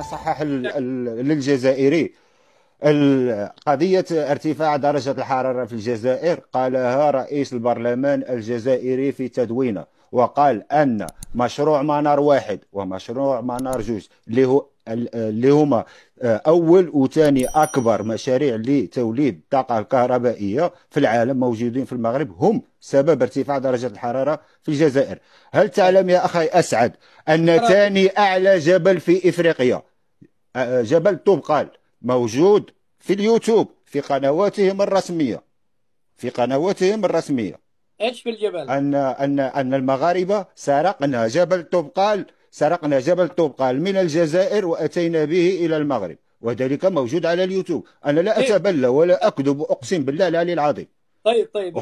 صحح للجزائري قضية ارتفاع درجة الحرارة في الجزائر قالها رئيس البرلمان الجزائري في تدوينه وقال أن مشروع منار واحد ومشروع منار جوج اللي هو آه، اللي هما آه، اول وثاني اكبر مشاريع لتوليد الطاقه الكهربائيه في العالم موجودين في المغرب هم سبب ارتفاع درجه الحراره في الجزائر هل تعلم يا اخي اسعد ان ثاني اعلى جبل في افريقيا آه، جبل طوبقال موجود في اليوتيوب في قنواتهم الرسميه في قنواتهم الرسميه ايش في الجبل ان ان ان المغاربه سرقنا جبل طوبقال سرقنا جبل طوبقال من الجزائر وأتينا به إلى المغرب وذلك موجود على اليوتيوب أنا لا إيه. أتبلى ولا أكذب أقسم بالله العلي العظيم طيب طيب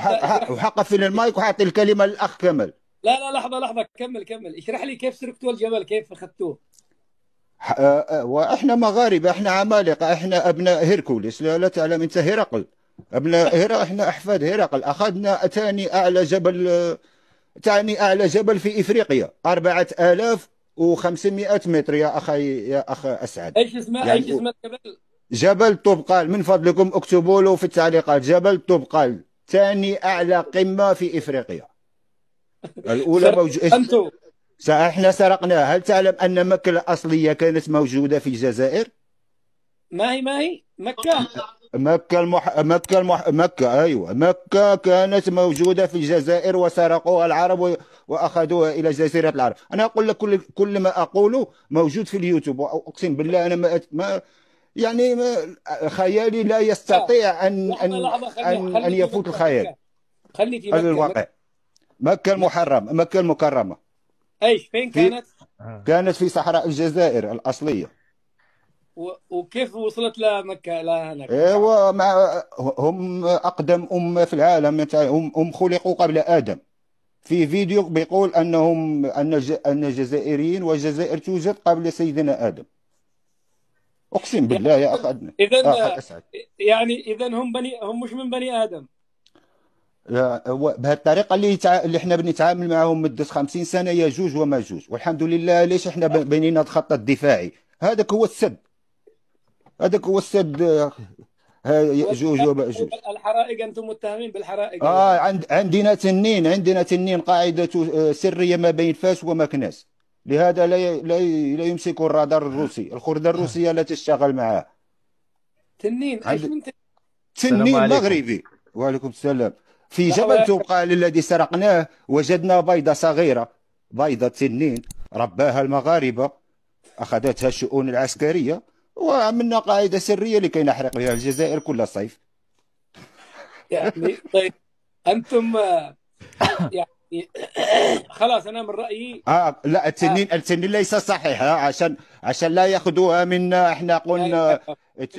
في المايك وحاطي الكلمة للأخ كمل لا لا لحظة لحظة كمل كمل اشرح لي كيف سرقتوا الجبل كيف أخذتوه آه، آه، واحنا مغاربه احنا عمالقه احنا ابناء هيركوليس لا, لا تعلم انت هرقل ابناء هرقل احنا احفاد هرقل اخذنا ثاني اعلى جبل ثاني آه، اعلى جبل في افريقيا 4000 و500 متر يا اخي يا اخ اسعد ايش اسمه يعني ايش اسمه الجبل جبل طبقال من فضلكم اكتبوا له في التعليقات جبل طبقال ثاني اعلى قمه في افريقيا الاولى موجوده احنا سرقناها هل تعلم ان مكه الاصليه كانت موجوده في الجزائر ما هي ما هي مكة مكة المح... مكة المح... مكة أيوة مكة كانت موجودة في الجزائر وسرقوها العرب و... وأخذوها إلى جزيرة العرب أنا أقول لك كل كل ما أقوله موجود في اليوتيوب وأقسم بالله أنا ما, ما... يعني ما... خيالي لا يستطيع أن أن... أن أن, أن يفوت الخيال خلي في مكة الواقع. مكة المحرمة مكة المكرمة أيش فين كانت؟ في... آه. كانت في صحراء الجزائر الأصلية وكيف وصلت لمكه لهناك؟ ايوا مع هم اقدم امه في العالم يعني هم هم خلقوا قبل ادم في فيديو بيقول انهم ان ان الجزائريين والجزائر توجد قبل سيدنا ادم اقسم بالله يا اخ عدنان اذا يعني اذا هم بني هم مش من بني ادم بهذه الطريقه اللي تع... اللي احنا بنتعامل معاهم مده 50 سنه يجوج جوج والحمد لله ليش احنا بيننا الخط الدفاعي هذاك هو السد هذاك هو السد آه، جوج بأجوج الحرائق انتم متهمين بالحرائق اه عند عندنا تنين عندنا تنين قاعده سريه ما بين فاس ومكناس لهذا لا لا, لا يمسك الرادار الروسي الخرده الروسيه لا تشتغل معاه تنين عند... من تنين, تنين مغربي وعليكم السلام في جبل توقال الذي سرقناه وجدنا بيضه صغيره بيضه تنين رباها المغاربه اخذتها الشؤون العسكريه وعملنا قاعده سريه لكي نحرق بها الجزائر كل صيف يعني طيب انتم آه، يعني خلاص انا من رايي اه لا التنين آه. التنين ليس صحيح آه، عشان عشان لا ياخذوها منا آه، احنا قلنا